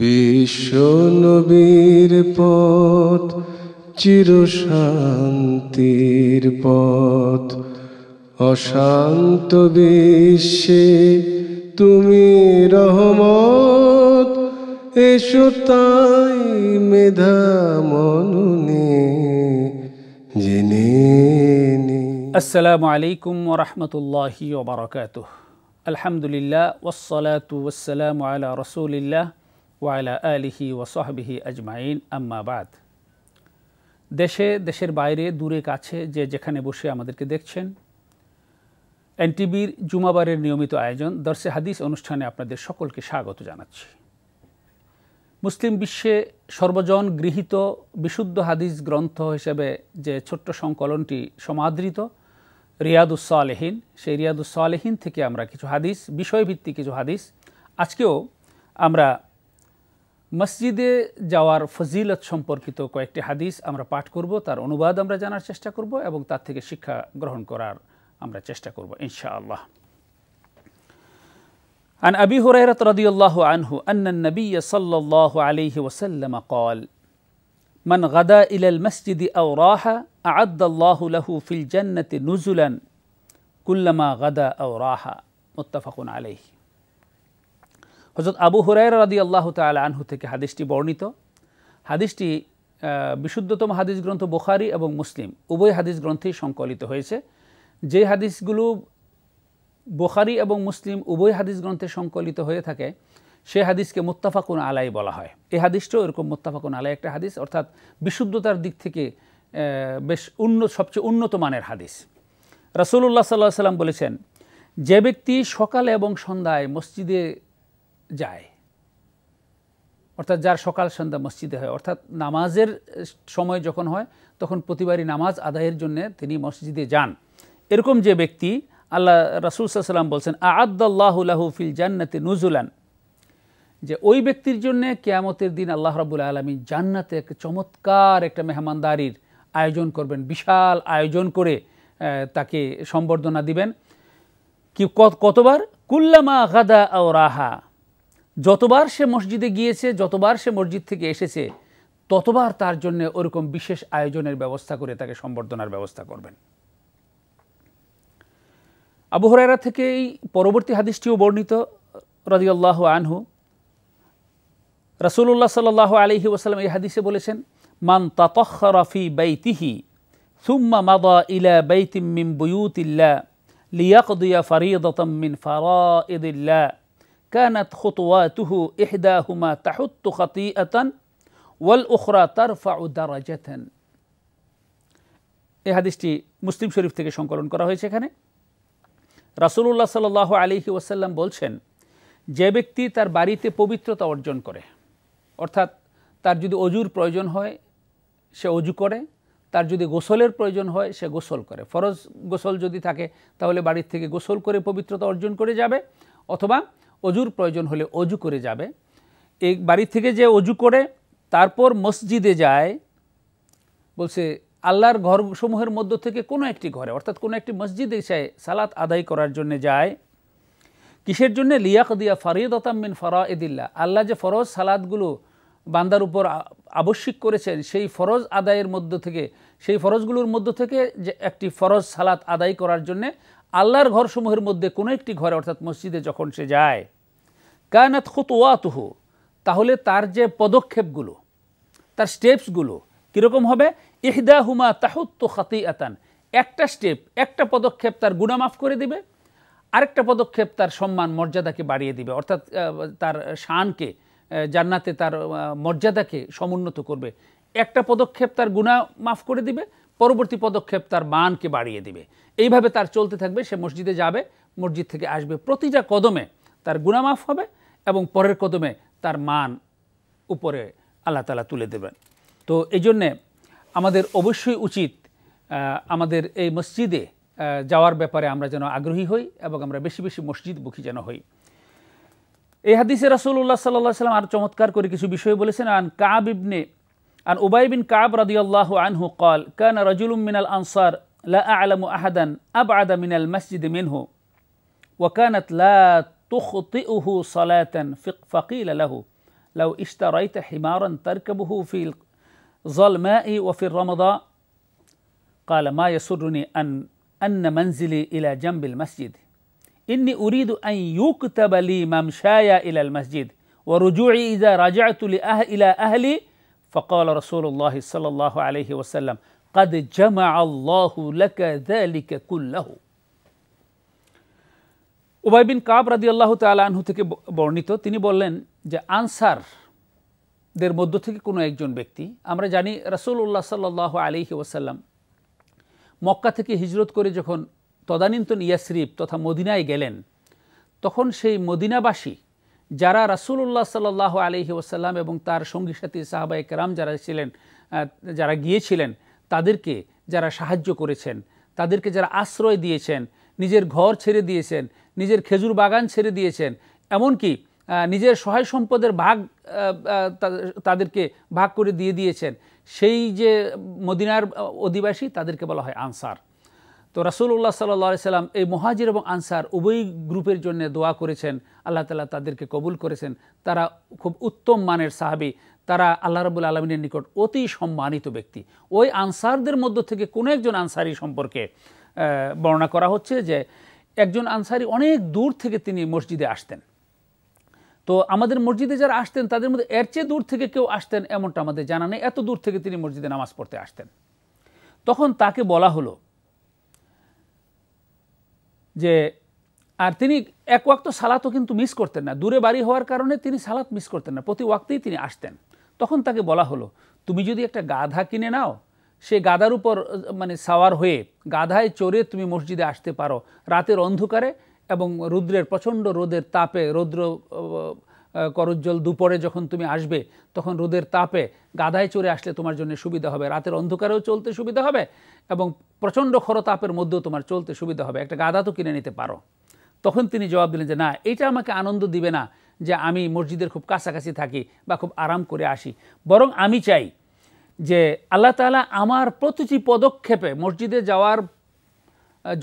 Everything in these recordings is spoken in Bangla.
বিশ্বনবীর পথ চিরশান্তির পথ অশান্ত বিশ্বে তুমি রহমত এসো তাই মেধা মনুনি জেনে আসসালামু আলাইকুম ওরহমতুল্লাহি ওবরাকাত আলহামদুলিল্লাহ ওসলাতু ওসালাম আলা রসুলিল্লাহ ওয়াইলা আলিহি ওয়াসাহবিহি আজমাইন আম্মাবাদ দেশে দেশের বাইরে দূরে কাছে যে যেখানে বসে আমাদেরকে দেখছেন এনটিবির জুমাবারের নিয়মিত আয়োজন দর্শে হাদিস অনুষ্ঠানে আপনাদের সকলকে স্বাগত জানাচ্ছি মুসলিম বিশ্বে সর্বজন গৃহীত বিশুদ্ধ হাদিস গ্রন্থ হিসেবে যে ছোট্ট সংকলনটি সমাদৃত রিয়াদুসালেহীন সেই রিয়াদুসালেহীন থেকে আমরা কিছু হাদিস বিষয়ভিত্তিক কিছু হাদিস আজকেও আমরা মসজিদে যাওয়ার ফজিলত সম্পর্কিত কয়েকটি হাদিস আমরা পাঠ করব তার অনুবাদ আমরা জানার চেষ্টা করব এবং তার থেকে শিক্ষা গ্রহণ করার আমরা চেষ্টা করব ইনশাআল্লাহ عن أبي هريرة رضي الله عنه أن النبي صلى الله عليه وسلم قال من غدا إلى المسجد أو راح أعد الله له في الجنة نزلا كلما غدا أو راح متفق عليه হজরত আবু হুরাই রাদি আল্লাহ তাল আনহু থেকে হাদিসটি বর্ণিত হাদিসটি বিশুদ্ধতম হাদিস গ্রন্থ বোখারি এবং মুসলিম উভয় হাদিস গ্রন্থেই সংকলিত হয়েছে যে হাদিসগুলো বোখারি এবং মুসলিম উভয় হাদিস গ্রন্থে সংকলিত হয়ে থাকে সে হাদিসকে মোত্তাফাকুন আলাই বলা হয় এই হাদিসটাও এরকম মোত্তাফাকুন আলাই একটা হাদিস অর্থাৎ বিশুদ্ধতার দিক থেকে বেশ উন্নত সবচেয়ে উন্নত মানের হাদিস রাসুল্লাহ সাল্লাহ সাল্লাম বলেছেন যে ব্যক্তি সকালে এবং সন্ধ্যায় মসজিদে যায় অর্থাৎ যার সকাল সন্ধ্যা মসজিদে হয় অর্থাৎ নামাজের সময় যখন হয় তখন প্রতিবারই নামাজ আদায়ের জন্য তিনি মসজিদে যান এরকম যে ব্যক্তি আল্লাহ রাসুল সাল্লাম বলছেন আদাল্লাহুল্লাহু ফিল জান্নাতে নুজুলান যে ওই ব্যক্তির জন্য কেয়ামতের দিন আল্লাহ রাবুল আলমী জান্নাতে এক চমৎকার একটা মেহমানদারির আয়োজন করবেন বিশাল আয়োজন করে তাকে সম্বর্ধনা দিবেন কি কতবার কুল্লামা গাদা ও রাহা যতবার সে মসজিদে গিয়েছে যতবার সে মসজিদ থেকে এসেছে ততবার তার জন্য ওরকম বিশেষ আয়োজনের ব্যবস্থা করে তাকে সম্বর্ধনার ব্যবস্থা করবেন আবু হরাইরা থেকে এই পরবর্তী হাদিসটিও বর্ণিত রাজিউল্লাহ আনহু রাসুল্লাহ সাল আলহি ওসালাম এই হাদিসে বলেছেন মান তাতি বৈতিহি সুম্মা মাদা ইলা বাইতিম মিন বুয়ুতিল্লা লিয়াকদিয়া ফারিদতম মিন ফারা ইদিল্লা كانت خطواته إحداهما تحط خطيئة والأخرى ترفع درجة এই হাদিসটি মুসলিম শরীফ থেকে সংকলন করা হয়েছে এখানে রাসুলুল্লাহ সাল আলিহি ওয়াসাল্লাম বলছেন যে ব্যক্তি তার বাড়িতে পবিত্রতা অর্জন করে অর্থাৎ তার যদি অজুর প্রয়োজন হয় সে অজু করে তার যদি গোসলের প্রয়োজন হয় সে গোসল করে ফরজ গোসল যদি থাকে তাহলে বাড়ির থেকে গোসল করে পবিত্রতা অর্জন করে যাবে অথবা অজুর প্রয়োজন হলে অজু করে যাবে এই বাড়ি থেকে যে অজু করে তারপর মসজিদে যায় বলছে আল্লাহর ঘরসমূহের মধ্য থেকে কোনো একটি ঘরে অর্থাৎ কোনো একটি মসজিদে এসে সালাত আদায় করার জন্য যায় কিসের জন্য লিয়াক দিয়া ফারিদতামিন ফরা এদিল্লা আল্লাহ যে ফরজ সালাদগুলো বান্দার উপর আবশ্যিক করেছেন সেই ফরজ আদায়ের মধ্য থেকে সেই ফরজগুলোর মধ্য থেকে যে একটি ফরজ সালাত আদায় করার জন্যে আল্লাহর ঘরসমূহের মধ্যে কোনো একটি ঘরে অর্থাৎ মসজিদে যখন সে যায় কায়নাত খুতুয়াতুহু তাহলে তার যে পদক্ষেপগুলো তার স্টেপসগুলো কীরকম হবে ইহদা হুমা তো খাতি আতান একটা স্টেপ একটা পদক্ষেপ তার গুণা মাফ করে দিবে আরেকটা পদক্ষেপ তার সম্মান মর্যাদাকে বাড়িয়ে দিবে অর্থাৎ তার শানকে জান্নাতে তার মর্যাদাকে সমুন্নত করবে একটা পদক্ষেপ তার গুণা মাফ করে দিবে পরবর্তী পদক্ষেপ তার মানকে বাড়িয়ে দিবে এইভাবে তার চলতে থাকবে সে মসজিদে যাবে মসজিদ থেকে আসবে প্রতিটা কদমে তার গুণা মাফ হবে এবং পরের কদমে তার মান উপরে আল্লাহ তালা তুলে দেবেন তো এই জন্যে আমাদের অবশ্যই উচিত আমাদের এই মসজিদে যাওয়ার ব্যাপারে আমরা যেন আগ্রহী হই এবং আমরা বেশি বেশি মসজিদ মসজিদমুখী যেন হই এই হাদিসে রাসুল্লাহ সাল্লাহ সাল্লাম আর চমৎকার করে কিছু বিষয় বলেছেন আন কাবিবনে عن أبي بن كعب رضي الله عنه قال كان رجل من الأنصار لا أعلم أحدا أبعد من المسجد منه وكانت لا تخطئه صلاة فقيل له لو اشتريت حمارا تركبه في الظلماء وفي الرمضاء قال ما يسرني أن أن منزلي إلى جنب المسجد إني أريد أن يكتب لي ممشاي إلى المسجد ورجوعي إذا رجعت إلى أهلي صلى রসুল্লাহ عليه وسلم قد جمع জামা আল্লাহ ذلك কুল্লাহু উবাই বিন কাব রাদি আল্লাহ আনহু থেকে বর্ণিত তিনি বললেন যে আনসারদের মধ্য থেকে কোনো একজন ব্যক্তি আমরা জানি রাসুল্লাহ সাল্লাহ আলহি ওসাল্লাম মক্কা থেকে হিজরত করে যখন তদানীন্তন ইয়াসরিফ তথা মদিনায় গেলেন তখন সেই মদিনাবাসী যারা রাসুলুল্লাহ সাল আলহি ওসাল্লাম এবং তার সঙ্গী সাথী সাহাবা একরাম যারা ছিলেন যারা গিয়েছিলেন তাদেরকে যারা সাহায্য করেছেন তাদেরকে যারা আশ্রয় দিয়েছেন নিজের ঘর ছেড়ে দিয়েছেন নিজের খেজুর বাগান ছেড়ে দিয়েছেন এমনকি নিজের সহায় সম্পদের ভাগ তাদেরকে ভাগ করে দিয়ে দিয়েছেন সেই যে মদিনার অধিবাসী তাদেরকে বলা হয় আনসার তো রাসুল্লাহ সাল্লি সাল্লাম এই মহাজির এবং আনসার উভয় গ্রুপের জন্য দোয়া করেছেন আল্লাহ তালা তাদেরকে কবুল করেছেন তারা খুব উত্তম মানের সাহাবি তারা আল্লাহ রবুল আলমিনের নিকট অতি সম্মানিত ব্যক্তি ওই আনসারদের মধ্য থেকে কোনো একজন আনসারি সম্পর্কে বর্ণনা করা হচ্ছে যে একজন আনসারি অনেক দূর থেকে তিনি মসজিদে আসতেন তো আমাদের মসজিদে যারা আসতেন তাদের মধ্যে এর চেয়ে দূর থেকে কেউ আসতেন এমনটা আমাদের জানা নেই এত দূর থেকে তিনি মসজিদে নামাজ পড়তে আসতেন তখন তাকে বলা হলো যে আর তিনি এক ওয়াক্ত সালাতও কিন্তু মিস করতেন না দূরে বাড়ি হওয়ার কারণে তিনি সালাত মিস করতেন না প্রতি ওয়াক্তেই তিনি আসতেন তখন তাকে বলা হলো তুমি যদি একটা গাধা কিনে নাও সে গাধার উপর মানে সাওয়ার হয়ে গাধায় চড়ে তুমি মসজিদে আসতে পারো রাতের অন্ধকারে এবং রুদ্রের প্রচণ্ড রোদের তাপে রৌদ্র করজ্জ্বল দুপুরে যখন তুমি আসবে তখন রোদের তাপে গাদায় চড়ে আসলে তোমার জন্য সুবিধা হবে রাতের অন্ধকারেও চলতে সুবিধা হবে এবং প্রচণ্ড খরতাপের মধ্যেও তোমার চলতে সুবিধা হবে একটা গাদা তো কিনে নিতে পারো তখন তিনি জবাব দিলেন যে না এটা আমাকে আনন্দ দিবে না যে আমি মসজিদের খুব কাছাকাছি থাকি বা খুব আরাম করে আসি বরং আমি চাই যে আল্লাহ তালা আমার প্রতিটি পদক্ষেপে মসজিদে যাওয়ার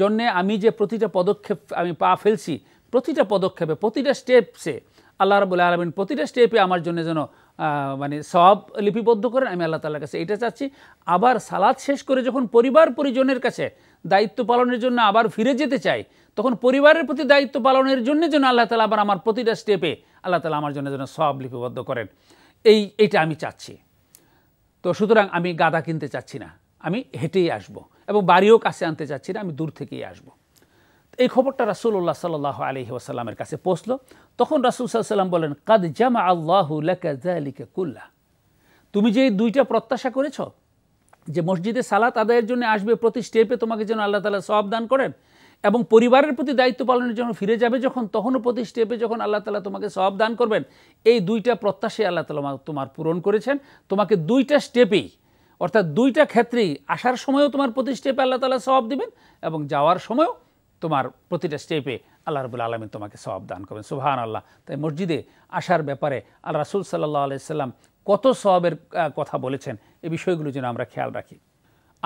জন্যে আমি যে প্রতিটা পদক্ষেপ আমি পা ফেলছি প্রতিটা পদক্ষেপে প্রতিটা স্টেপসে আল্লাহ রাবুল আলমিন প্রতিটা স্টেপে আমার জন্য যেন মানে সব লিপিবদ্ধ করেন আমি আল্লাহ তাল্লার কাছে এটা চাচ্ছি আবার সালাদ শেষ করে যখন পরিবার পরিজনের কাছে দায়িত্ব পালনের জন্য আবার ফিরে যেতে চাই তখন পরিবারের প্রতি দায়িত্ব পালনের জন্য যেন আল্লাহ তালা আবার আমার প্রতিটা স্টেপে আল্লাহ তালা আমার জন্য যেন সব লিপিবদ্ধ করেন এই এটা আমি চাচ্ছি তো সুতরাং আমি গাদা কিনতে চাচ্ছি না আমি হেঁটেই আসব এবং বাড়িও কাছে আনতে চাচ্ছি না আমি দূর থেকেই আসবো এই খবরটা রাসুল্লাহ সাল আলহি ওসাল্লামের কাছে পৌঁছল তখন রাসুল সাল্লাম বলেন কাদ জামা আল্লাহ কুল্লা তুমি যে দুইটা প্রত্যাশা করেছ যে মসজিদে সালাত আদায়ের জন্য আসবে প্রতি স্টেপে তোমাকে যেন আল্লাহ তালা সব দান করেন এবং পরিবারের প্রতি দায়িত্ব পালনের জন্য ফিরে যাবে যখন তখনও প্রতি স্টেপে যখন আল্লাহ তালা তোমাকে সব দান করবেন এই দুইটা প্রত্যাশী আল্লাহ তালা তোমার পূরণ করেছেন তোমাকে দুইটা স্টেপেই অর্থাৎ দুইটা ক্ষেত্রেই আসার সময়ও তোমার প্রতি স্টেপে আল্লাহ তালা সব দিবেন এবং যাওয়ার সময়ও তোমার প্রতিটা স্টেপে আল্লাহ রাব্বুল আলামিন তোমাকে সওয়াব দান করবেন সুবহানাল্লাহ তাই মসজিদে আসার ব্যাপারে আল রাসুল সাল্লাল্লাহু আলাইহি সাল্লাম কত সওয়াবের কথা বলেছেন এই বিষয়গুলো যেন আমরা খেয়াল রাখি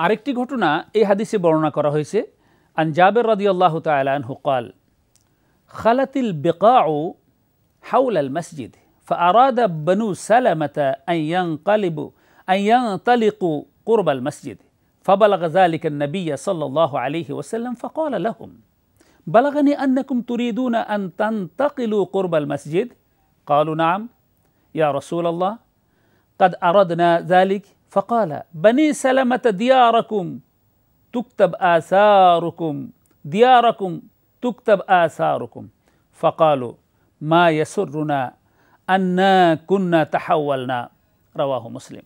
আরেকটি ঘটনা এই হাদিসে বর্ণনা করা হয়েছে আনজাবের রদি আল্লাহ তালান হুকাল খালাতিল বেকাউ হাউল আল মসজিদ فأراد بنو سلمة أن ينقلبوا أن ينطلقوا قرب المسجد فبلغ ذلك النبي صلى الله عليه وسلم فقال لهم بلغني أنكم تريدون أن تنتقلوا قرب المسجد قالوا نعم يا رسول الله قد أردنا ذلك فقال بني سلمة دياركم تكتب آثاركم دياركم تكتب آثاركم فقالوا ما يسرنا أنا كنا تحولنا رواه مسلم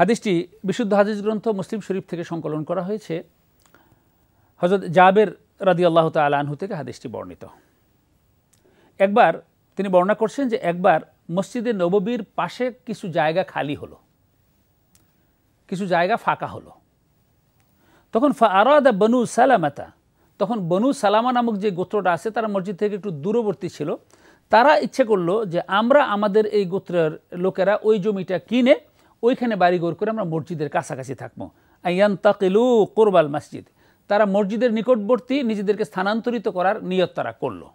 হাদিসটি বিশুদ্ধ হাদিস গ্রন্থ মুসলিম শরীফ থেকে সংকলন করা হয়েছে হজরত জাবের রাদি আল্লাহ তাল আনহু থেকে হাদিসটি বর্ণিত একবার তিনি বর্ণনা করছেন যে একবার মসজিদে নববীর পাশে কিছু জায়গা খালি হলো কিছু জায়গা ফাঁকা হলো তখন আরাদা বনু সালামাতা তখন বনু সালামা নামক যে গোত্রটা আছে তারা মসজিদ থেকে একটু দূরবর্তী ছিল তারা ইচ্ছে করলো যে আমরা আমাদের এই গোত্রের লোকেরা ওই জমিটা কিনে ওইখানে বাড়িঘর করে আমরা মসজিদের কাছাকাছি থাকবো আইয়ান তাকিলু কোরবাল মসজিদ তারা মসজিদের নিকটবর্তী নিজেদেরকে স্থানান্তরিত করার নিয়ত তারা করলো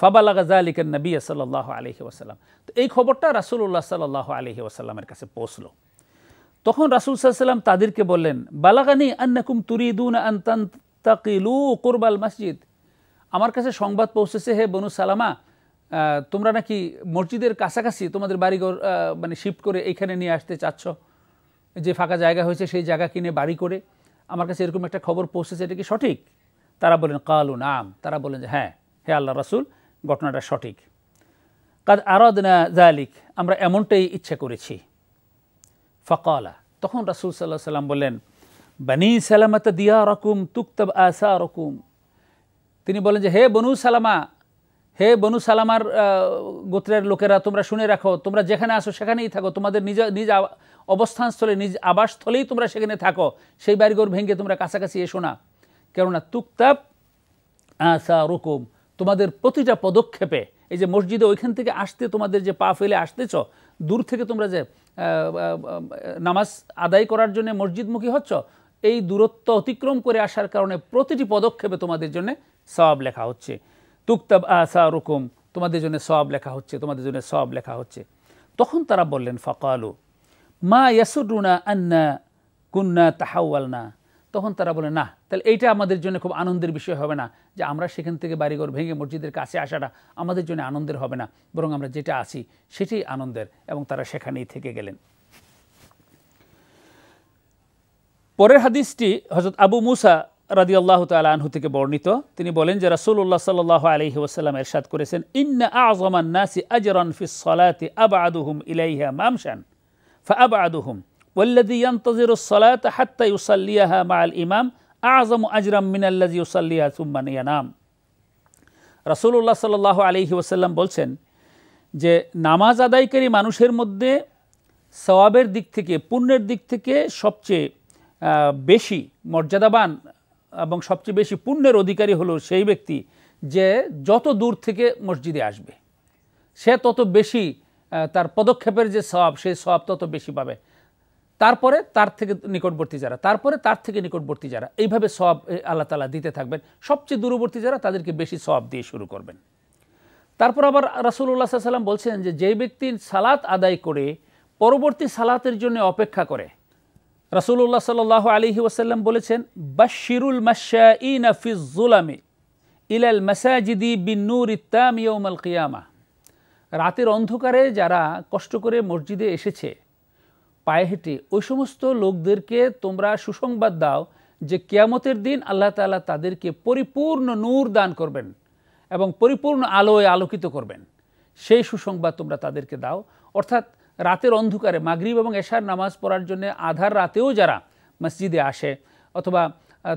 ফাবালা গাজা আলিকের নবী সাল্লাহ আলহি ওসাল্লাম তো এই খবরটা রাসুল্লাহ সাল্লাহ আলহি ওসাল্লামের কাছে পৌঁছলো তখন রাসুল সাল্লাম তাদেরকে বললেন বালাগানি আন্নাকুম তুরিদুন তাকিলু কোরবাল মসজিদ আমার কাছে সংবাদ পৌঁছেছে হে বনু সালামা তোমরা নাকি মসজিদের কাছাকাছি তোমাদের বাড়িঘর মানে শিফট করে এইখানে নিয়ে আসতে চাচ্ছ যে ফাঁকা জায়গা হয়েছে সেই জায়গা কিনে বাড়ি করে আমার কাছে এরকম একটা খবর পৌঁছেছে এটা কি সঠিক তারা বলেন কালু নাম তারা বলেন যে হ্যাঁ হে আল্লাহ রাসুল ঘটনাটা সঠিক কাজ আরাদনা জালিক আমরা এমনটাই ইচ্ছা করেছি ফকালা তখন রাসুল সাল্লাহ সাল্লাম বলেন বানি সালামাত দিয়া রকুম তুক্তব আসা রকুম তিনি বলেন যে হে বনু সালামা হে বনু সালামার গোত্রের লোকেরা তোমরা শুনে রাখো তোমরা যেখানে আসো সেখানেই থাকো তোমাদের নিজ নিজ অবস্থানস্থলে নিজ আবাসস্থলেই তোমরা সেখানে থাকো সেই বাড়িঘর ভেঙে তোমরা কাছাকাছি এসো না কেননা তুকতাপ আসা রকম তোমাদের প্রতিটা পদক্ষেপে এই যে মসজিদে ওইখান থেকে আসতে তোমাদের যে পা ফেলে আসতেছ দূর থেকে তোমরা যে নামাজ আদায় করার জন্য মসজিদমুখী হচ্ছ এই দূরত্ব অতিক্রম করে আসার কারণে প্রতিটি পদক্ষেপে তোমাদের জন্য সবাব লেখা হচ্ছে তুকতাব আসা রুকুম তোমাদের জন্য সব লেখা হচ্ছে তোমাদের জন্য সব লেখা হচ্ছে তখন তারা বললেন ফকালু মা ইয়াসুরুনা আন্না কুন্না না তখন তারা বলে না তাহলে এইটা আমাদের জন্য খুব আনন্দের বিষয় হবে না যে আমরা সেখান থেকে বাড়িঘর ভেঙে মসজিদের কাছে আসাটা আমাদের জন্য আনন্দের হবে না বরং আমরা যেটা আছি সেটাই আনন্দের এবং তারা সেখানেই থেকে গেলেন পরের হাদিসটি হজরত আবু মুসা রাদি আল্লাহ তাল আনহু থেকে বর্ণিত তিনি বলেন যে রাসুল্লাহ সাল্লাহ আলহি ওসাল্লাম এরশাদ করেছেন ইন্না আজমান নাসি আজরন ফিস সলাতে আবাদুহুম ইলাইহা মামশান ফা আবাদুহুম والذي ينتظر الصلاة حتى মা আল ইমাম أعظم أجرا মিনাল্লাজি الذي يصليها ثم ينام রাসুল্লাহ সাল্লাহ আলহি ওসাল্লাম বলছেন যে নামাজ আদায়কারী মানুষের মধ্যে সওয়াবের দিক থেকে পুণ্যের দিক থেকে সবচেয়ে বেশি মর্যাদাবান এবং সবচেয়ে বেশি পুণ্যের অধিকারী হলো সেই ব্যক্তি যে যত দূর থেকে মসজিদে আসবে সে তত বেশি তার পদক্ষেপের যে স্বভাব সেই স্বভাব তত বেশি পাবে তারপরে তার থেকে নিকটবর্তী যারা তারপরে তার থেকে নিকটবর্তী যারা এইভাবে সব আল্লাহ তালা দিতে থাকবেন সবচেয়ে দূরবর্তী যারা তাদেরকে বেশি সব দিয়ে শুরু করবেন তারপর আবার রাসুল্লা সাল্লাম বলছেন যে যে ব্যক্তি সালাত আদায় করে পরবর্তী সালাতের জন্য অপেক্ষা করে রসুল্লাহ সাল আলহি ওসাল্লাম বলেছেন বাশিরুল মাসা ইন ইলাল মাসাজিদি বিনুর ইত্তাম ইয়ৌমাল কিয়ামা রাতের অন্ধকারে যারা কষ্ট করে মসজিদে এসেছে পায়ে হেঁটে ওই সমস্ত লোকদেরকে তোমরা সুসংবাদ দাও যে কেয়ামতের দিন আল্লাহ তালা তাদেরকে পরিপূর্ণ নূর দান করবেন এবং পরিপূর্ণ আলোয় আলোকিত করবেন সেই সুসংবাদ তোমরা তাদেরকে দাও অর্থাৎ রাতের অন্ধকারে মাগরীব এবং এশার নামাজ পড়ার জন্য আধার রাতেও যারা মসজিদে আসে অথবা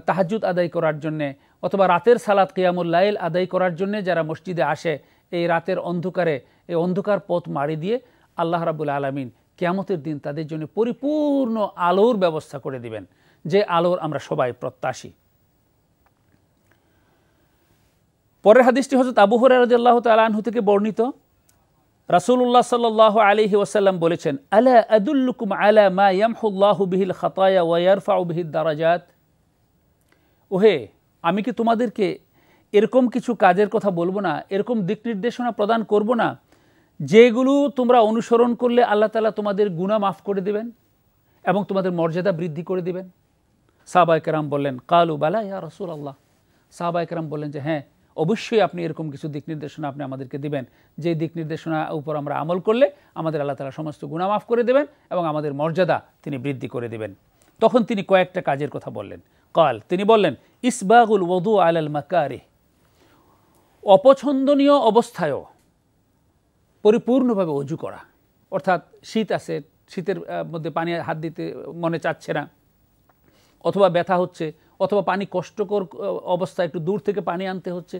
তাহাজুদ আদায় করার জন্যে অথবা রাতের সালাত লাইল আদায় করার জন্যে যারা মসজিদে আসে এই রাতের অন্ধকারে এই অন্ধকার পথ মারি দিয়ে আল্লাহ রাবুল আলমিন কেয়ামতের দিন তাদের জন্য পরিপূর্ণ আলোর ব্যবস্থা করে দিবেন যে আলোর আমরা সবাই প্রত্যাশী পরের হাদিসটি হজরত আবু হরাই রাজিয়াল্লাহ তালাহু থেকে বর্ণিত রাসুল্লাহ সাল আলহি ওসাল্লাম বলেছেন আলা আদুল্লুকুম আলা মা ইয়ামহুল্লাহ বিহিল খাতায়া ওয়ারফা বিহিদ দারাজাত ওহে আমি কি তোমাদেরকে এরকম কিছু কাজের কথা বলবো না এরকম দিক নির্দেশনা প্রদান করব না যেগুলো তোমরা অনুসরণ করলে আল্লাহ তালা তোমাদের গুণা মাফ করে দেবেন এবং তোমাদের মর্যাদা বৃদ্ধি করে দেবেন সাহবা একরাম বললেন কালু বালা ইয়া রসুল আল্লাহ সাহবা একরাম বললেন যে হ্যাঁ অবশ্যই আপনি এরকম কিছু দিক নির্দেশনা আপনি আমাদেরকে দিবেন যে দিক নির্দেশনা উপর আমরা আমল করলে আমাদের আল্লাহ তালা সমস্ত গুণা মাফ করে দেবেন এবং আমাদের মর্যাদা তিনি বৃদ্ধি করে দেবেন তখন তিনি কয়েকটা কাজের কথা বললেন কাল তিনি বললেন ইসবাগুল ওদু আল আল মাকারে অপছন্দনীয় অবস্থায়ও পরিপূর্ণভাবে অজু করা অর্থাৎ শীত আছে শীতের মধ্যে পানি হাত দিতে মনে চাচ্ছে না অথবা ব্যথা হচ্ছে অথবা পানি কষ্টকর অবস্থা একটু দূর থেকে পানি আনতে হচ্ছে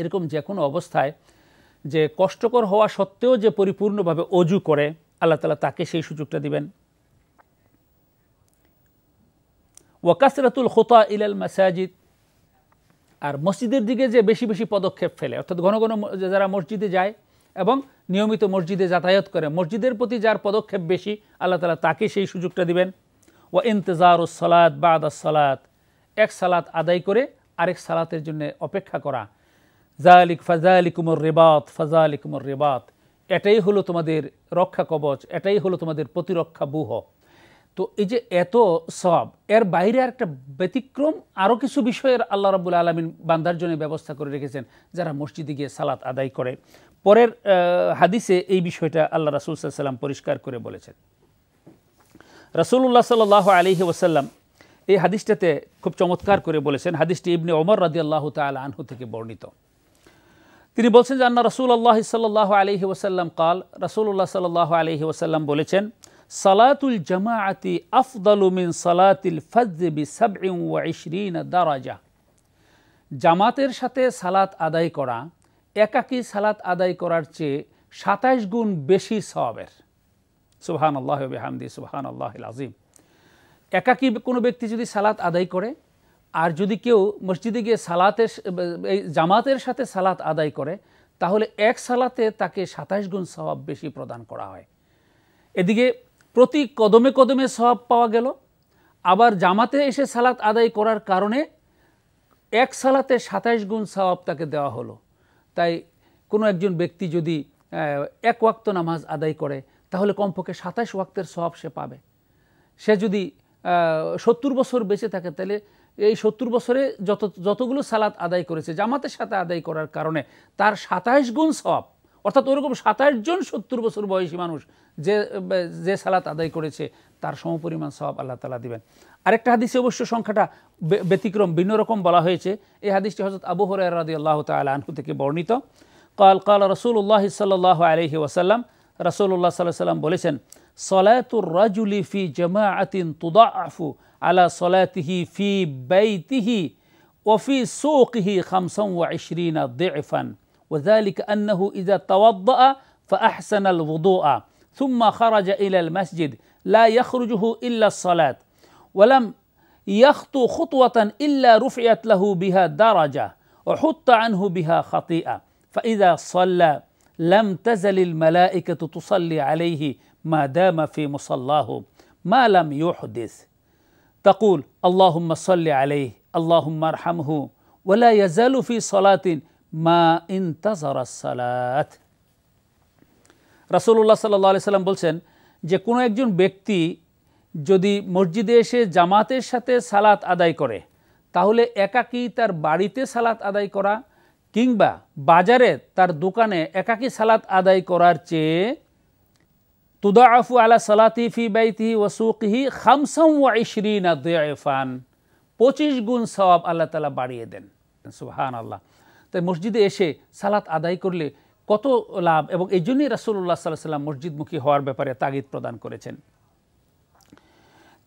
এরকম যে কোনো অবস্থায় যে কষ্টকর হওয়া সত্ত্বেও যে পরিপূর্ণভাবে অজু করে আল্লাহ তালা তাকে সেই সুযোগটা দিবেন ওয়াকাসরাতুল হোতা ইলাল মাসাজিদ আর মসজিদের দিকে যে বেশি বেশি পদক্ষেপ ফেলে অর্থাৎ ঘন ঘন যারা মসজিদে যায় এবং নিয়মিত মসজিদে যাতায়াত করে মসজিদের প্রতি যার পদক্ষেপ বেশি আল্লাহ তালা তাকে সেই সুযোগটা দিবেন ও ইন্তজার সালাত বাদ সালাত এক সালাত আদায় করে আরেক সালাতের জন্য অপেক্ষা করা জালিক ফাজালিকুমর রেবাত আলিকুমর রেবাত এটাই হলো তোমাদের রক্ষা কবচ এটাই হলো তোমাদের প্রতিরক্ষা বুহ তো এই যে এত সব এর বাইরে আর একটা ব্যতিক্রম আরও কিছু বিষয়ের আল্লাহ রাবুল আলমিন বান্দার জন্য ব্যবস্থা করে রেখেছেন যারা মসজিদে গিয়ে সালাত আদায় করে পরের হাদিসে এই বিষয়টা আল্লাহ রাসুল সাল্লাম পরিষ্কার করে বলেছেন রাসুল্লাহ সাল আলহি ওসাল্লাম এই হাদিসটাতে খুব চমৎকার করে বলেছেন হাদিসটি ইবনে ওমর রাজি আল্লাহ তাল আনহু থেকে বর্ণিত তিনি বলছেন যে আন্না রসুল আল্লাহ সাল্লাহ আলহি ওসাল্লাম কাল রসুল্লাহ সাল্লাহ আলহি ওসাল্লাম বলেছেন সালাতুল জামাআতি আফদালু মিন সালাতিল ফজি সাব ইশরিন দারাজা জামাতের সাথে সালাত আদায় করা একাকী সালাত আদায় করার চেয়ে সাতাইশ গুণ বেশি সবের সুবহান আল্লাহ বেহামদি সুবহান আল্লাহ আজিম একাকী কোনো ব্যক্তি যদি সালাত আদায় করে আর যদি কেউ মসজিদে গিয়ে সালাতের এই জামাতের সাথে সালাত আদায় করে তাহলে এক সালাতে তাকে সাতাশ গুণ স্বভাব বেশি প্রদান করা হয় এদিকে প্রতি কদমে কদমে স্বভাব পাওয়া গেল আবার জামাতে এসে সালাত আদায় করার কারণে এক সালাতে সাতাশ গুণ স্বভাব তাকে দেওয়া হলো তাই কোনো একজন ব্যক্তি যদি এক ওয়াক্ত নামাজ আদায় করে তাহলে কমপক্ষে সাতাশ ওয়াক্তের স্বভাব সে পাবে সে যদি সত্তর বছর বেঁচে থাকে তাহলে এই সত্তর বছরে যত যতগুলো সালাত আদায় করেছে জামাতের সাথে আদায় করার কারণে তার সাতাইশ গুণ সব অর্থাৎ ওরকম সাতাশ জন সত্তর বছর বয়সী মানুষ যে যে সালাত আদায় করেছে তার সমপরিমাণ সব আল্লাহ তালা দিবেন আরেকটা হাদিসে অবশ্য সংখ্যাটা ব্যতিক্রম ভিন্ন রকম বলা হয়েছে এই হাদিসটি হজরত আবু হর রাদি আল্লাহ তাল থেকে বর্ণিত কাল কাল রসুল্লাহ সাল্লাহ আলহি ওয়াসাল্লাম রসুল্লাহ সাল্লাহ সাল্লাম বলেছেন صلاة الرجل في جماعة تضعف على صلاته في بيته وفي سوقه خمسا وعشرين ضعفا وذلك أنه إذا توضأ فأحسن الوضوء ثم خرج إلى المسجد لا يخرجه إلا الصلاة ولم يخطو خطوة إلا رفعت له بها درجة وحط عنه بها خطيئة فإذا صلى লাম তাজালিল মালাইকাতু তুসাল্লি আলাইহি মা দামা ফি মুসাল্লাহু মা লাম ইউহদিস তাকুল আল্লাহুম্মা সাল্লি আলাইহি আল্লাহুম্মা আরহামহু ওয়ালা ইয়াজালু ফি সালাতিন মা ইনতাজারা সালাত রাসূলুল্লাহ সাল্লাল্লাহু আলাইহি সাল্লাম বলছেন যে কোনো একজন ব্যক্তি যদি মসজিদে এসে জামাতের সাথে সালাত আদায় করে তাহলে একাকি তার বাড়িতে সালাত আদায় করা কিংবা বাজারে তার দোকানে একাকী সালাত আদায় করার চেয়ে তুদাআফু আলা সালাতি ফি বাইতিহি ওয়াসুকিহি খামসাম ওয়া ইশরিনা দেয়ফান পঁচিশ গুণ সওয়াব আল্লাহ তালা বাড়িয়ে দেন সুহান আল্লাহ তাই মসজিদে এসে সালাত আদায় করলে কত লাভ এবং এই জন্যই রাসুল্লাহ সাল্লাহ সাল্লাম মসজিদমুখী হওয়ার ব্যাপারে তাগিদ প্রদান করেছেন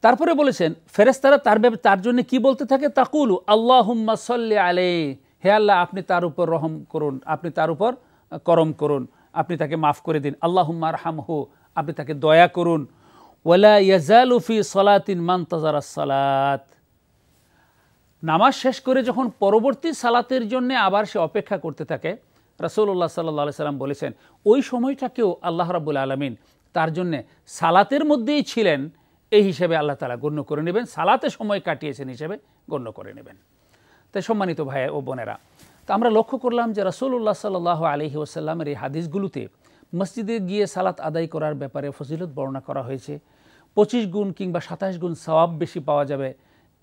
তারপরে বলেছেন ফেরেস্তারা তার তার জন্য কি বলতে থাকে তাকুলু আল্লাহ সাল্লি আলে হে আল্লাহ আপনি তার উপর রহম করুন আপনি তার উপর করম করুন আপনি তাকে মাফ করে দিন আল্লাহ আল্লাহম্মার হামহু আপনি তাকে দয়া করুন ওয়ালা ইয়াজালুফি সলাতিন মান্তাজারা সালাত নামাজ শেষ করে যখন পরবর্তী সালাতের জন্য আবার সে অপেক্ষা করতে থাকে রাসৌল্লাহ সাল্লা সাল্লাম বলেছেন ওই সময়টাকেও আল্লাহ রাবুল আলমিন তার জন্যে সালাতের মধ্যেই ছিলেন এই হিসেবে আল্লাহ তালা গণ্য করে নেবেন সালাতে সময় কাটিয়েছেন হিসেবে গণ্য করে নেবেন তাই সম্মানিত ভাই ও বোনেরা তো আমরা লক্ষ্য করলাম যে রাসুল্লাহ সাল আলহি ওসাল্লামের এই হাদিসগুলোতে মসজিদে গিয়ে সালাত আদায় করার ব্যাপারে ফজিলত বর্ণনা করা হয়েছে পঁচিশ গুণ কিংবা সাতাশ গুণ সওয়াব বেশি পাওয়া যাবে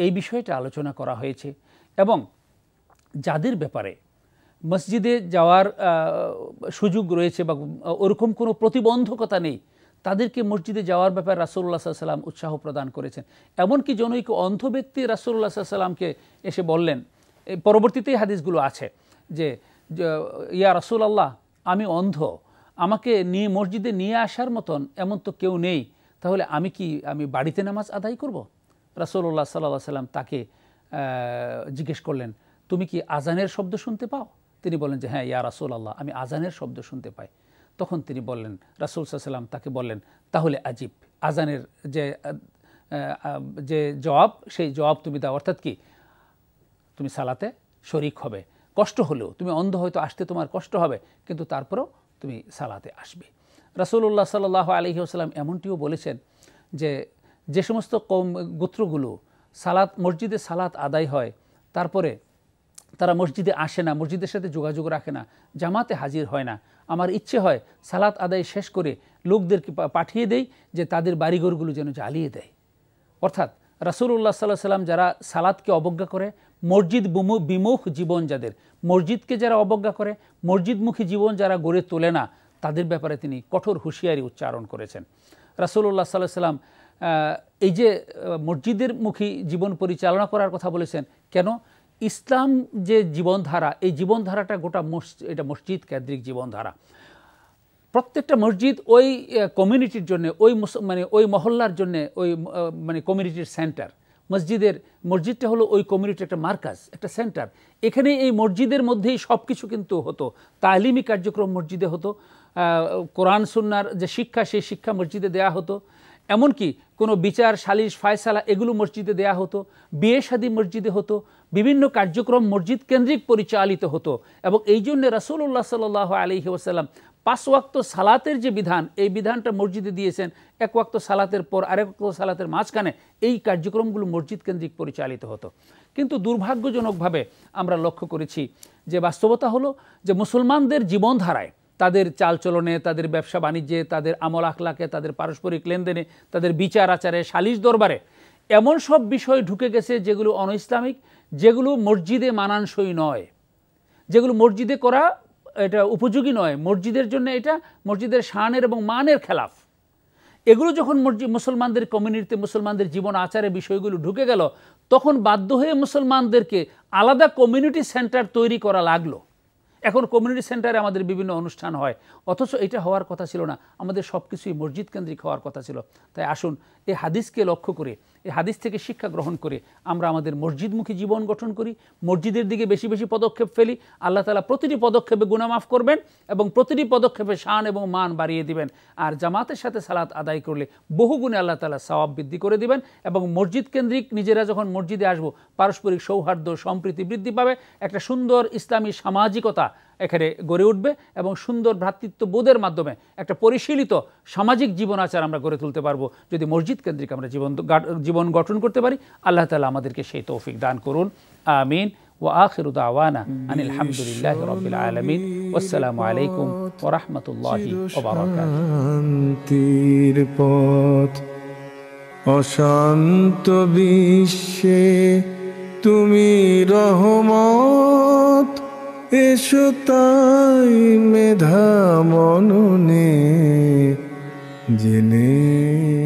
এই বিষয়টা আলোচনা করা হয়েছে এবং যাদের ব্যাপারে মসজিদে যাওয়ার সুযোগ রয়েছে বা ওরকম কোনো প্রতিবন্ধকতা নেই তাদেরকে মসজিদে যাওয়ার ব্যাপারে রাসুল্লাহ সাল্লাম উৎসাহ প্রদান করেছেন এমনকি জনৈক অন্ধ ব্যক্তি রাসুল্লাহ সাল্লামকে এসে বললেন পরবর্তীতেই হাদিসগুলো আছে যে ইয়া রসুল আল্লাহ আমি অন্ধ আমাকে নিয়ে মসজিদে নিয়ে আসার মতন এমন তো কেউ নেই তাহলে আমি কি আমি বাড়িতে নামাজ আদায় করব। রাসোল্লা সাল্লা সাল্লাম তাকে জিজ্ঞেস করলেন তুমি কি আজানের শব্দ শুনতে পাও তিনি বলেন যে হ্যাঁ ইয়া রাসুল আল্লাহ আমি আজানের শব্দ শুনতে পাই তখন তিনি বললেন রাসুল সাল্লাম তাকে বললেন তাহলে আজিব আজানের যে যে জবাব সেই জবাব তুমি দাও অর্থাৎ কি তুমি সালাতে শরিক হবে কষ্ট হলেও তুমি অন্ধ হয়তো আসতে তোমার কষ্ট হবে কিন্তু তারপরেও তুমি সালাতে আসবে রাসুল্লাহ সাল আলহি আসালাম এমনটিও বলেছেন যে যে সমস্ত কম গোত্রগুলো সালাত মসজিদে সালাত আদায় হয় তারপরে তারা মসজিদে আসে না মসজিদের সাথে যোগাযোগ রাখে না জামাতে হাজির হয় না আমার ইচ্ছে হয় সালাত আদায় শেষ করে লোকদেরকে পাঠিয়ে দেই যে তাদের বাড়িঘরগুলো যেন জ্বালিয়ে দেয় অর্থাৎ উল্লাহ সাল্লাহ সাল্লাম যারা সালাদকে অবজ্ঞা করে মসজিদ বিমুখ জীবন যাদের মসজিদকে যারা অবজ্ঞা করে মসজিদমুখী জীবন যারা গড়ে তোলে না তাদের ব্যাপারে তিনি কঠোর হুঁশিয়ারি উচ্চারণ করেছেন রাসুল্লাহ সাল্লাহ সাল্লাম এই যে মসজিদের মুখী জীবন পরিচালনা করার কথা বলেছেন কেন ইসলাম যে জীবনধারা এই জীবনধারাটা গোটা মসজিদ এটা মসজিদ কেন্দ্রিক জীবনধারা প্রত্যেকটা মসজিদ ওই কমিউনিটির জন্য ওই মানে ওই মহল্লার জন্য ওই মানে কমিউনিটির সেন্টার মসজিদের মসজিদটা হলো ওই কমিউনিটির একটা মার্কাজ একটা সেন্টার এখানে এই মসজিদের মধ্যেই সব কিছু কিন্তু হতো তালিমি কার্যক্রম মসজিদে হতো কোরআন সুন্নার যে শিক্ষা সেই শিক্ষা মসজিদে দেয়া হতো এমনকি কোনো বিচার সালিশ ফায়সালা এগুলো মসজিদে দেয়া হতো বিয়ে শাদী মসজিদে হতো বিভিন্ন কার্যক্রম মসজিদ কেন্দ্রিক পরিচালিত হতো এবং এই জন্যে রাসুল্লাহ সাল আলহি ওসাল্লাম পাঁচ ওয়াক্ত সালাতের যে বিধান এই বিধানটা মসজিদে দিয়েছেন এক ওয়াক্ত সালাতের পর আরেক ওয়াক্ত সালাতের মাঝখানে এই কার্যক্রমগুলো মসজিদ কেন্দ্রিক পরিচালিত হতো কিন্তু দুর্ভাগ্যজনকভাবে আমরা লক্ষ্য করেছি যে বাস্তবতা হলো যে মুসলমানদের জীবনধারায় তাদের চালচলনে তাদের ব্যবসা বাণিজ্যে তাদের আমল আখলাকে তাদের পারস্পরিক লেনদেনে তাদের বিচার আচারে সালিশ দরবারে এমন সব বিষয় ঢুকে গেছে যেগুলো অনইসলামিক যেগুলো মসজিদে মানানসই নয় যেগুলো মসজিদে করা এটা উপযোগী নয় মসজিদের জন্য এটা মসজিদের শানের এবং মানের খেলাফ এগুলো যখন মসজিদ মুসলমানদের কমিউনিটিতে মুসলমানদের জীবন আচারে বিষয়গুলো ঢুকে গেল তখন বাধ্য হয়ে মুসলমানদেরকে আলাদা কমিউনিটি সেন্টার তৈরি করা লাগলো এখন কমিউনিটি সেন্টারে আমাদের বিভিন্ন অনুষ্ঠান হয় অথচ এটা হওয়ার কথা ছিল না আমাদের সব কিছুই মসজিদ কেন্দ্রিক হওয়ার কথা ছিল তাই আসুন এই হাদিসকে লক্ষ্য করে এই হাদিস থেকে শিক্ষা গ্রহণ করে আমরা আমাদের মসজিদমুখী জীবন গঠন করি মসজিদের দিকে বেশি বেশি পদক্ষেপ ফেলি আল্লাহ তালা প্রতিটি পদক্ষেপে গুণামাফ করবেন এবং প্রতিটি পদক্ষেপে শান এবং মান বাড়িয়ে দিবেন আর জামাতের সাথে সালাত আদায় করলে বহু গুণে আল্লাহ তালা সওয়াব বৃদ্ধি করে দিবেন এবং মসজিদ কেন্দ্রিক নিজেরা যখন মসজিদে আসবো পারস্পরিক সৌহার্দ্য সম্প্রীতি বৃদ্ধি পাবে একটা সুন্দর ইসলামী সামাজিকতা এখানে গড়ে উঠবে এবং সুন্দর ভ্রাতৃত্ববোধের মাধ্যমে একটা পরিশীলিত সামাজিক জীবন আচার আমরা গড়ে তুলতে পারবো যদি মসজিদ কেন্দ্রিক আমরা জীবন জীবন গঠন করতে পারি আল্লাহ তালা আমাদেরকে সেই তৌফিক দান করুন আমিন ও আখির দাওয়ানা আনিল হামদুলিল্লাহ রবিল আলমিন আসসালামু আলাইকুম ও রহমতুল্লাহি শান্তির পথ অশান্ত বিশ্বে তুমি রহমান এসো তাই মেধা মননে জেনে